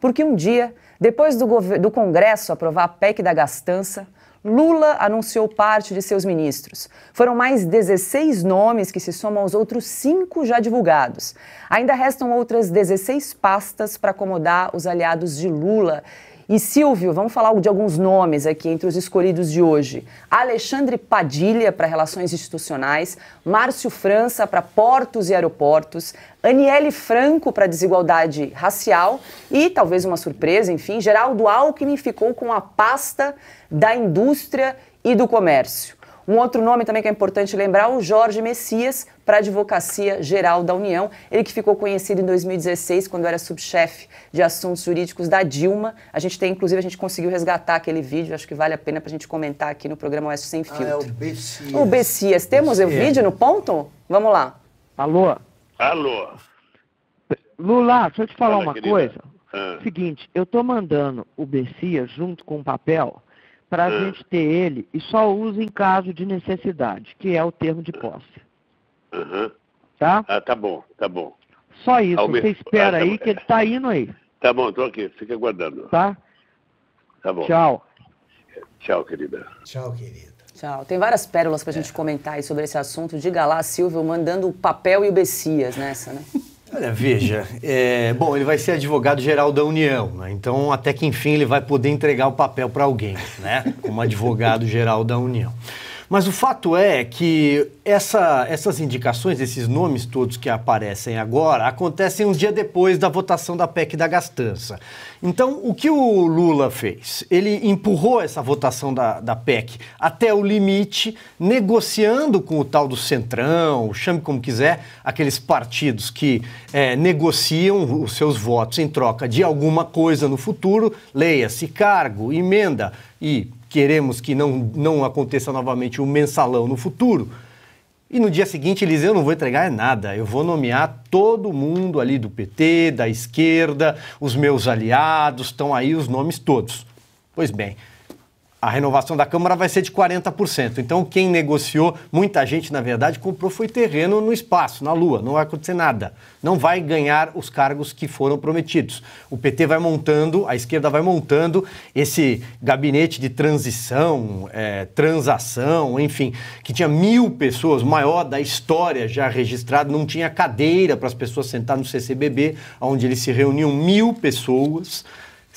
Porque um dia, depois do, do Congresso aprovar a PEC da gastança, Lula anunciou parte de seus ministros. Foram mais 16 nomes que se somam aos outros cinco já divulgados. Ainda restam outras 16 pastas para acomodar os aliados de Lula e Silvio, vamos falar de alguns nomes aqui entre os escolhidos de hoje. Alexandre Padilha para Relações Institucionais, Márcio França para Portos e Aeroportos, Aniele Franco para Desigualdade Racial e, talvez uma surpresa, enfim, Geraldo Alckmin ficou com a pasta da Indústria e do Comércio. Um outro nome também que é importante lembrar, o Jorge Messias, para a Advocacia Geral da União. Ele que ficou conhecido em 2016, quando era subchefe de assuntos jurídicos da Dilma. A gente tem, inclusive, a gente conseguiu resgatar aquele vídeo, acho que vale a pena para a gente comentar aqui no programa Oeste Sem Filtro. Ah, é o Bessias. O Bessias. Temos o vídeo no ponto? Vamos lá. Alô? Alô? Lula, deixa eu te falar Fala, uma querida. coisa. Ah. Seguinte, eu estou mandando o Bessias junto com o papel para a é. gente ter ele e só usa em caso de necessidade, que é o termo de posse. Uhum. Tá? Ah, tá bom, tá bom. Só isso, você espera ah, tá aí bom. que ele tá indo aí. Tá bom, tô aqui, fica aguardando. Tá? Tá bom. Tchau. Tchau, querida. Tchau, querida. Tchau. Tem várias pérolas pra a é. gente comentar aí sobre esse assunto. Diga lá, Silvio, mandando o papel e o Bessias nessa, né? Olha, veja, é, bom, ele vai ser advogado-geral da União, né? então até que enfim ele vai poder entregar o papel para alguém, né? Como advogado-geral da União. Mas o fato é que essa, essas indicações, esses nomes todos que aparecem agora, acontecem uns dias depois da votação da PEC da gastança. Então, o que o Lula fez? Ele empurrou essa votação da, da PEC até o limite, negociando com o tal do Centrão, chame como quiser, aqueles partidos que é, negociam os seus votos em troca de alguma coisa no futuro, leia-se cargo, emenda e queremos que não, não aconteça novamente o mensalão no futuro. E no dia seguinte eles eu não vou entregar nada, eu vou nomear todo mundo ali do PT, da esquerda, os meus aliados, estão aí os nomes todos. Pois bem, a renovação da Câmara vai ser de 40%. Então, quem negociou, muita gente, na verdade, comprou foi terreno no espaço, na Lua. Não vai acontecer nada. Não vai ganhar os cargos que foram prometidos. O PT vai montando, a esquerda vai montando esse gabinete de transição, é, transação, enfim, que tinha mil pessoas, maior da história já registrado, não tinha cadeira para as pessoas sentar no CCBB, onde eles se reuniam mil pessoas.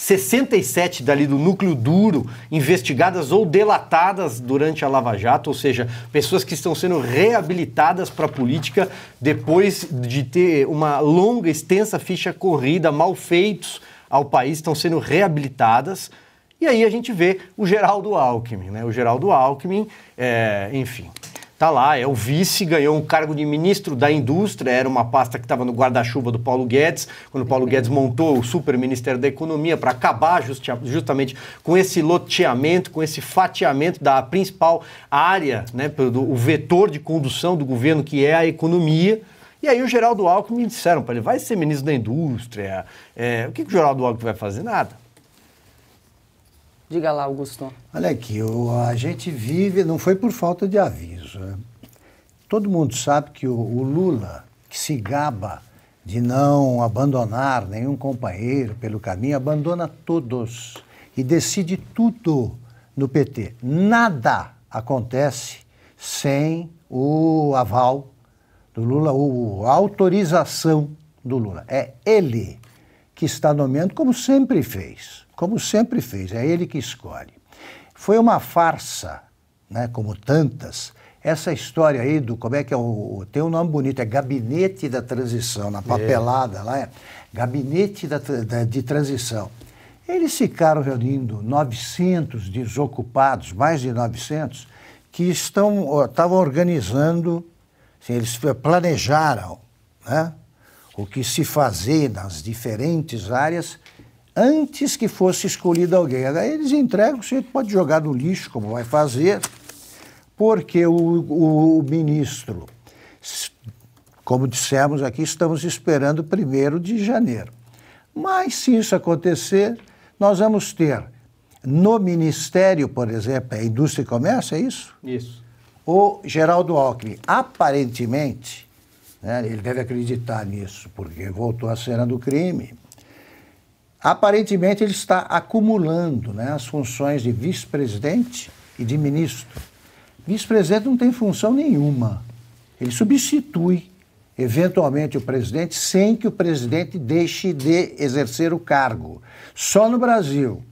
67 dali do núcleo duro, investigadas ou delatadas durante a Lava Jato, ou seja, pessoas que estão sendo reabilitadas para a política depois de ter uma longa, extensa ficha corrida, mal feitos ao país, estão sendo reabilitadas. E aí a gente vê o Geraldo Alckmin, né? O Geraldo Alckmin, é, enfim, Tá lá, é o vice, ganhou um cargo de ministro da indústria, era uma pasta que estava no guarda-chuva do Paulo Guedes, quando o Paulo Guedes montou o super Ministério da Economia para acabar justi- justamente com esse loteamento, com esse fatiamento da principal área, né, do, o vetor de condução do governo, que é a economia. E aí o Geraldo Alckmin disseram para ele, vai ser ministro da indústria, é, o que, que o Geraldo Alckmin vai fazer? Nada. Diga lá, Augusto. Olha aqui, o, a gente vive, não foi por falta de aviso. Né? Todo mundo sabe que o, o Lula, que se gaba de não abandonar nenhum companheiro pelo caminho, abandona todos e decide tudo no PT. Nada acontece sem o aval do Lula, ou a autorização do Lula. É ele que está nomeando, como sempre fez, como sempre fez, é ele que escolhe. Foi uma farsa, né, como tantas, essa história aí do como é que é o. Tem um nome bonito, é Gabinete da Transição, na é. papelada é. lá, é Gabinete da, da, de Transição. Eles ficaram reunindo 900 desocupados, mais de 900, que estão, estavam organizando, assim, eles planejaram né, o que se fazer nas diferentes áreas antes que fosse escolhido alguém. Aí eles entregam, o pode jogar no lixo, como vai fazer, porque o, o, o ministro, como dissemos aqui, estamos esperando primeiro de janeiro. Mas se isso acontecer, nós vamos ter no Ministério, por exemplo, é Indústria e Comércio, é isso? Isso. O Geraldo Alckmin, aparentemente, né? Ele deve acreditar nisso, porque voltou à cena do crime. Aparentemente, ele está acumulando né, as funções de vice-presidente e de ministro. Vice-presidente não tem função nenhuma. Ele substitui, eventualmente, o presidente sem que o presidente deixe de exercer o cargo. Só no Brasil.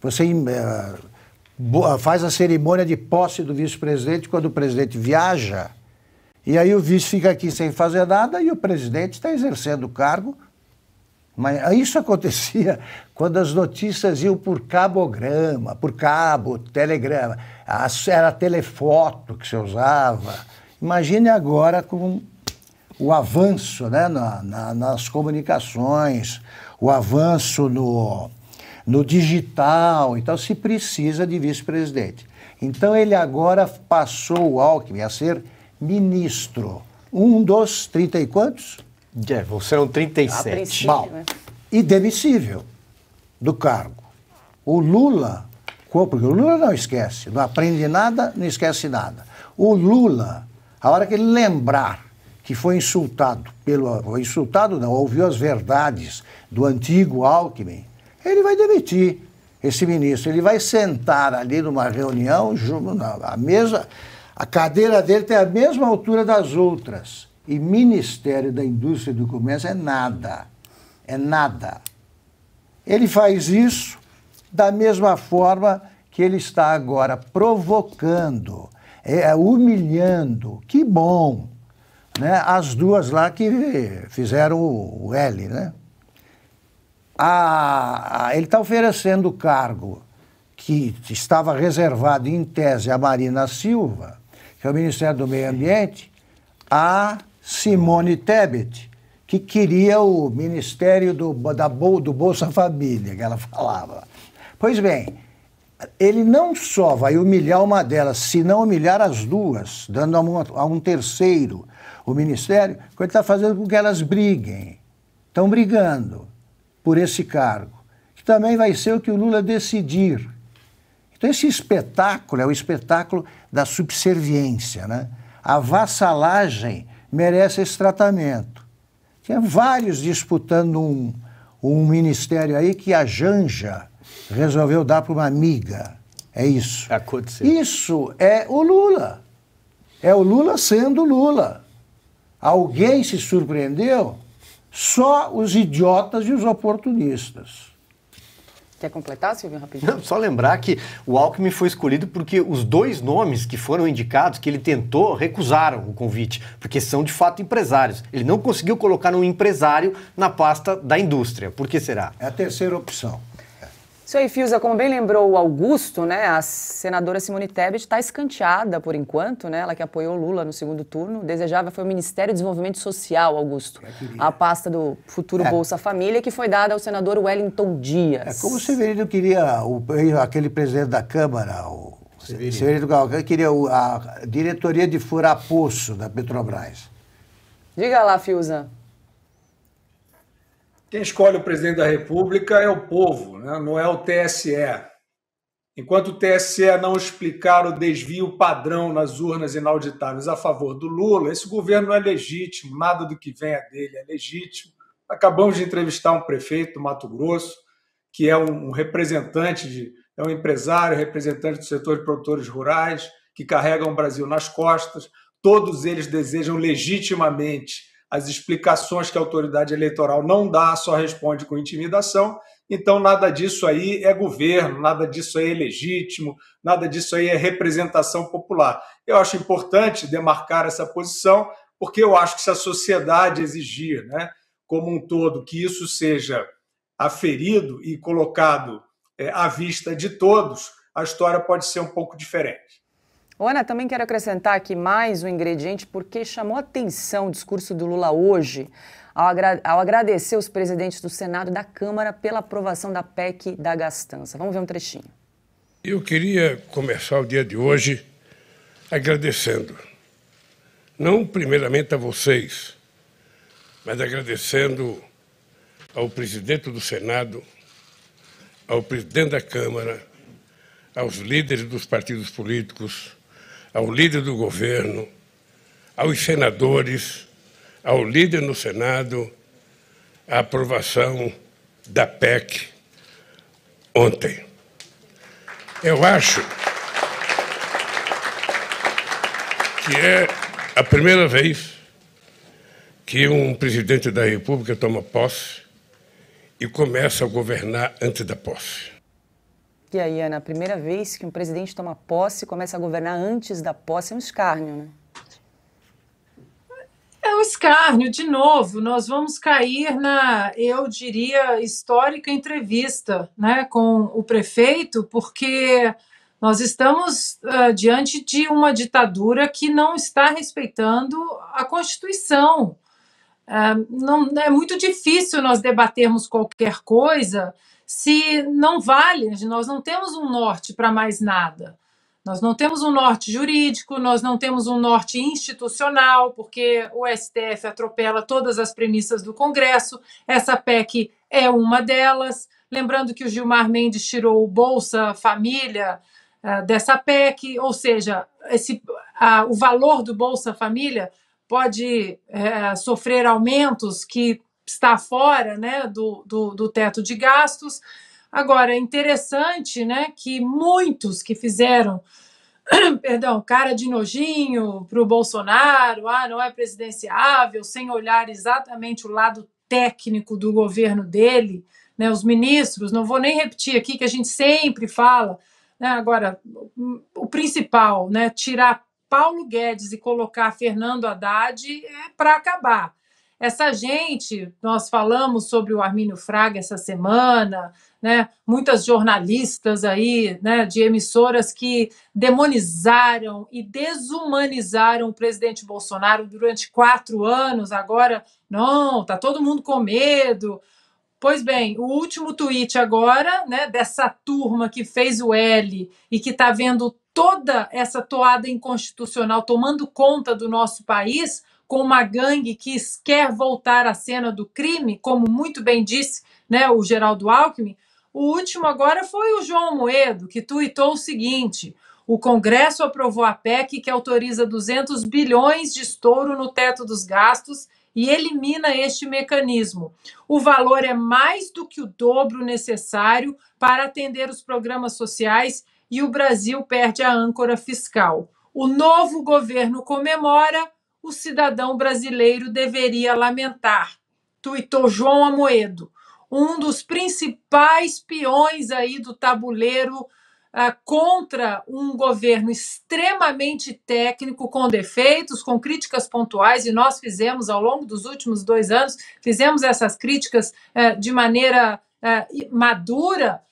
Você eh, faz a cerimônia de posse do vice-presidente quando o presidente viaja e aí o vice fica aqui sem fazer nada e o presidente está exercendo o cargo. Mas isso acontecia quando as notícias iam por cabograma, por cabo, telegrama. Era telefoto que se usava. Imagine agora com o avanço né, na, na, nas comunicações, o avanço no, no digital. Então se precisa de vice-presidente. Então ele agora passou o Alckmin a ser ministro. Um dos trinta e quantos? É, serão 37. Mal. Né? demissível do cargo. O Lula, porque o Lula não esquece, não aprende nada, não esquece nada. O Lula, a hora que ele lembrar que foi insultado, pelo insultado não, ouviu as verdades do antigo Alckmin, ele vai demitir esse ministro. Ele vai sentar ali numa reunião, na mesa, a cadeira dele tem a mesma altura das outras. E Ministério da Indústria e do Comércio é nada. É nada. Ele faz isso da mesma forma que ele está agora provocando, é, é humilhando. Que bom! Né? As duas lá que fizeram o L, né? A, a, ele está oferecendo o cargo que estava reservado em tese a Marina Silva que é o Ministério do Meio Ambiente, a Simone Tebet, que queria o Ministério do, da, do Bolsa Família, que ela falava. Pois bem, ele não só vai humilhar uma delas, se não humilhar as duas, dando a um, a um terceiro o ministério, ele está fazendo com que elas briguem. Estão brigando por esse cargo, que também vai ser o que o Lula decidir. Então, esse espetáculo é o espetáculo da subserviência. Né? A vassalagem merece esse tratamento. Tinha vários disputando um, um ministério aí que a Janja resolveu dar para uma amiga. É isso. Aconteceu. Isso é o Lula. É o Lula sendo Lula. Alguém se surpreendeu? Só os idiotas e os oportunistas. Quer completar, Silvio, rapidinho? Não, só lembrar que o Alckmin foi escolhido porque os dois nomes que foram indicados, que ele tentou, recusaram o convite, porque são de fato empresários. Ele não conseguiu colocar um empresário na pasta da indústria. Por que será? É a terceira opção. Isso aí, Fiusa, como bem lembrou o Augusto, né, a senadora Simone Tebet está escanteada por enquanto, né, ela que apoiou Lula no segundo turno, desejava foi o Ministério do Desenvolvimento Social, Augusto, a pasta do futuro é. Bolsa Família, que foi dada ao senador Wellington Dias. É como o Severino queria, o, aquele presidente da Câmara, o Severino, Severino Galvão, queria a diretoria de furar poço da Petrobras. Diga lá, Fiusa. Quem escolhe o presidente da República é o povo, né? não é o TSE. Enquanto o TSE não explicar o desvio padrão nas urnas inauditáveis a favor do Lula, esse governo não é legítimo, nada do que venha é dele é legítimo. Acabamos de entrevistar um prefeito do Mato Grosso, que é um representante, de, é um empresário, representante do setor de produtores rurais, que carregam o Brasil nas costas. Todos eles desejam legitimamente as explicações que a autoridade eleitoral não dá, só responde com intimidação. Então, nada disso aí é governo, nada disso aí é legítimo, nada disso aí é representação popular. Eu acho importante demarcar essa posição, porque eu acho que se a sociedade exigir, né, como um todo, que isso seja aferido e colocado é, à vista de todos, a história pode ser um pouco diferente. Ana, também quero acrescentar aqui mais um ingrediente, porque chamou atenção o discurso do Lula hoje, ao, agra ao agradecer os presidentes do Senado e da Câmara pela aprovação da PEC da gastança. Vamos ver um trechinho. Eu queria começar o dia de hoje agradecendo, não primeiramente a vocês, mas agradecendo ao presidente do Senado, ao presidente da Câmara, aos líderes dos partidos políticos, ao líder do governo, aos senadores, ao líder no Senado, a aprovação da PEC ontem. Eu acho que é a primeira vez que um presidente da República toma posse e começa a governar antes da posse. E aí, Ana, é a primeira vez que um presidente toma posse, começa a governar antes da posse, é um escárnio, né? É um escárnio, de novo, nós vamos cair na, eu diria, histórica entrevista né, com o prefeito, porque nós estamos uh, diante de uma ditadura que não está respeitando a Constituição. Uh, não, é muito difícil nós debatermos qualquer coisa se não vale, nós não temos um norte para mais nada. Nós não temos um norte jurídico, nós não temos um norte institucional, porque o STF atropela todas as premissas do Congresso, essa PEC é uma delas. Lembrando que o Gilmar Mendes tirou o Bolsa Família uh, dessa PEC, ou seja, esse, uh, o valor do Bolsa Família pode uh, sofrer aumentos que está fora né, do, do, do teto de gastos. Agora, é interessante né, que muitos que fizeram perdão, cara de nojinho para o Bolsonaro, ah, não é presidenciável, sem olhar exatamente o lado técnico do governo dele, né, os ministros, não vou nem repetir aqui que a gente sempre fala, né, agora, o principal, né, tirar Paulo Guedes e colocar Fernando Haddad é para acabar. Essa gente, nós falamos sobre o Armínio Fraga essa semana, né? muitas jornalistas aí, né, de emissoras que demonizaram e desumanizaram o presidente Bolsonaro durante quatro anos. Agora, não, tá todo mundo com medo. Pois bem, o último tweet agora, né, dessa turma que fez o L e que está vendo toda essa toada inconstitucional tomando conta do nosso país, com uma gangue que quer voltar à cena do crime, como muito bem disse né, o Geraldo Alckmin. O último agora foi o João Moedo, que tuitou o seguinte: o Congresso aprovou a PEC que autoriza 200 bilhões de estouro no teto dos gastos e elimina este mecanismo. O valor é mais do que o dobro necessário para atender os programas sociais e o Brasil perde a âncora fiscal. O novo governo comemora, o cidadão brasileiro deveria lamentar, tuitou João Amoedo, um dos principais peões aí do tabuleiro ah, contra um governo extremamente técnico, com defeitos, com críticas pontuais, e nós fizemos ao longo dos últimos dois anos, fizemos essas críticas eh, de maneira eh, madura,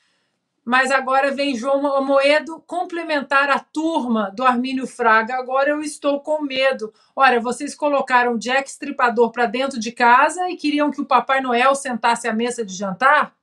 mas agora vem João Moedo complementar a turma do Armínio Fraga. Agora eu estou com medo. Olha, vocês colocaram Jack Stripador para dentro de casa e queriam que o Papai Noel sentasse à mesa de jantar?